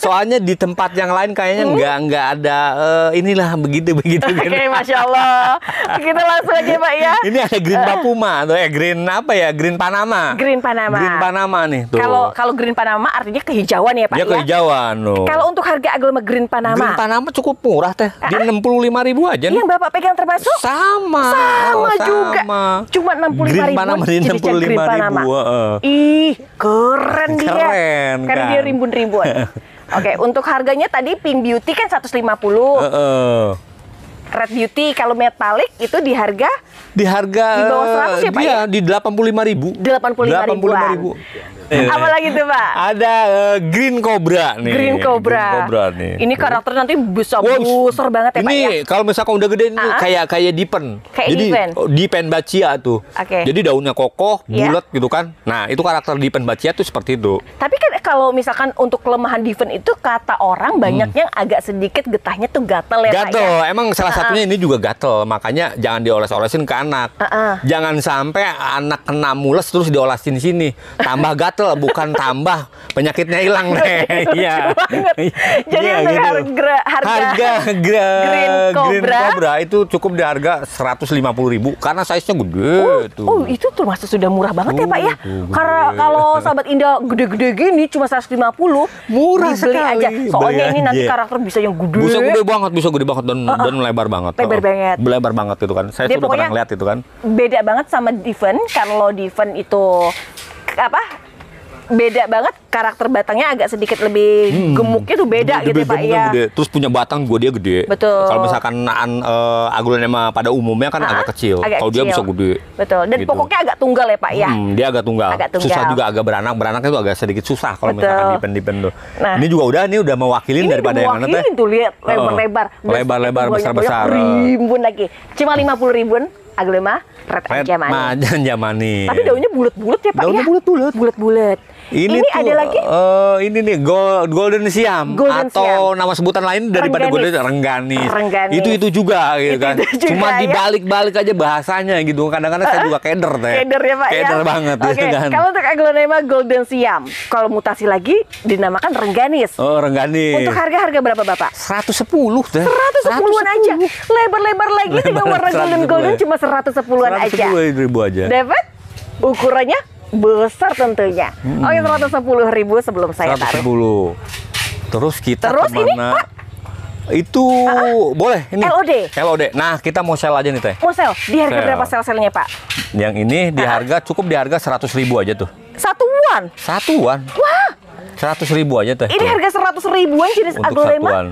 Soalnya di tempat yang lain kayaknya hmm. nggak nggak ada uh, inilah begitu begitu. Oke, okay, masya Allah. Kita langsung aja pak ya. Ini ada Green eh. Papuma atau ya Green apa ya Green Panama. Green Panama. Green Panama nih. Kalau kalau Green Panama artinya kehijauan ya pak. Ya, ya, kehijauan. Loh. Kalau untuk harga agama Green Panama. Green Panama cukup murah teh. Di enam puluh lima ribu aja. Iya, nih. Yang bapak yang termasuk? Sama. Sama oh, juga. Sama. Cuma 65 Green ribu. Panama jadi 65 Green Panama. ribu. Uh. Eh. Ih, keren, keren dia. Keren kan. dia rimbun kan. rimbun Oke, okay, untuk harganya tadi Pink Beauty kan 150. Uh, uh. Red Beauty kalau metalik itu di harga di harga di bawah 100 ya Pak iya, ya? di 85000 ribu delapan puluh lima ribu eh, apa eh. lagi tuh Pak? ada uh, Green Cobra nih Green Cobra, Green Cobra nih. ini karakter nanti besar besar banget ya ini, Pak ini ya? kalau misalkan udah gede ini uh -huh. Ah. kayak kayak dipen kayak jadi dipen, oh, dipen bacia tuh okay. jadi daunnya kokoh iya. bulat yeah. gitu kan nah itu karakter dipen bacia tuh seperti itu tapi kan kalau misalkan untuk kelemahan dipen itu kata orang hmm. banyak hmm. yang agak sedikit getahnya tuh gatel ya, ya? gatel ya? emang salah satu ah, satunya ini juga gatel, makanya jangan dioles-olesin ke anak. Uh -uh. Jangan sampai anak kena mules terus diolesin sini, tambah gatel bukan tambah penyakitnya hilang nih. Iya. iya. Jadi ya, gitu. harga harga, harga gra, green, cobra. green cobra itu cukup di harga 150.000 karena size-nya gede oh, tuh. Oh, itu termasuk sudah murah banget oh, ya, Pak ya? Karena kalau sahabat Indah gede-gede gini cuma 150 murah sekali. aja. Soalnya ini aja. nanti karakter bisa yang gede. Bisa gede banget, bisa gede banget dan uh -uh. dan lebar banget. Lebar oh, banget. Lebar banget itu kan. Saya Dia sudah pernah lihat itu kan. Beda banget sama Diven. Kalau Diven itu apa beda banget karakter batangnya agak sedikit lebih hmm. gemuknya tuh beda gitu, iya. gede, gitu gede, Pak ya. Terus punya batang gua dia gede. Betul. Kalau misalkan an, uh, eh, aglonema pada umumnya kan -ha? Ah, agak kecil. Kalau dia bisa gede. Betul. Dan gitu. pokoknya agak tunggal ya Pak ya. Hmm, dia agak tunggal. agak tunggal. Susah juga agak beranak. Beranaknya tuh agak sedikit susah kalau misalkan dipen-dipen tuh. Nah, ini juga udah ini udah mewakilin daripada yang mana teh. tuh lihat oh. lebar-lebar. Lebar-lebar besar-besar. Ribuan lagi. Cuma lima puluh ribuan aglonema red, red anjamani. anjamani. Tapi daunnya bulat-bulat ya Pak daunnya ya. Daunnya bulat-bulat. Bulat-bulat. Ini, ini tuh, ada lagi? Uh, ini nih gold, Golden Siam Golden atau Siam. nama sebutan lain daripada Golden Rengganis. Rengganis. Itu itu juga gitu itu, kan. Itu juga, Cuma ya? dibalik-balik aja bahasanya gitu. Kadang-kadang saya juga keder deh. Keder ya Pak ya? keder ya. banget okay. gitu kan. Kalau untuk aglonema Golden Siam, kalau mutasi lagi dinamakan Rengganis. Oh, Rengganis. Untuk harga-harga berapa Bapak? 110 deh. 110-an aja. Lebar-lebar lagi Lebar dengan warna Golden Golden cuma 110-an 110 aja. 110 ribu aja. Dapat? Ukurannya besar tentunya. Hmm. Oke, oh, 110 ribu sebelum saya 110. taruh. 110. Terus kita Terus kemana? ini Pak? Itu uh, boleh ini. LOD. LOD. Nah, kita mau sel aja nih, Teh. Mau sel. Di harga sell. berapa sel-selnya, Pak? Yang ini di uh. harga cukup di harga 100 ribu aja tuh. Satuan. Satuan. Wah. 100 ribu aja, Teh. Ini tuh. harga 100 ribuan jenis Untuk aglonema. Satuan.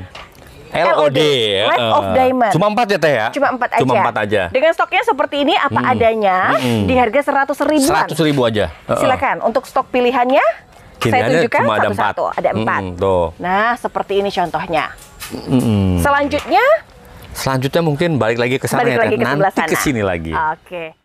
LOD, LOD uh, eh, of Diamond. Cuma empat ya teh ya? Cuma empat aja. Cuma empat aja. Dengan stoknya seperti ini apa hmm. adanya hmm. di harga seratus ribu. Seratus ribu aja. Uh, uh. Silakan untuk stok pilihannya Kiriannya saya tunjukkan cuma ada satu-satu. Ada hmm, empat. Hmm, tuh. Nah seperti ini contohnya. Hmm. Selanjutnya. Selanjutnya mungkin balik lagi ke sana balik ya. Lagi ke Nanti ke sini lagi. Oke. Okay.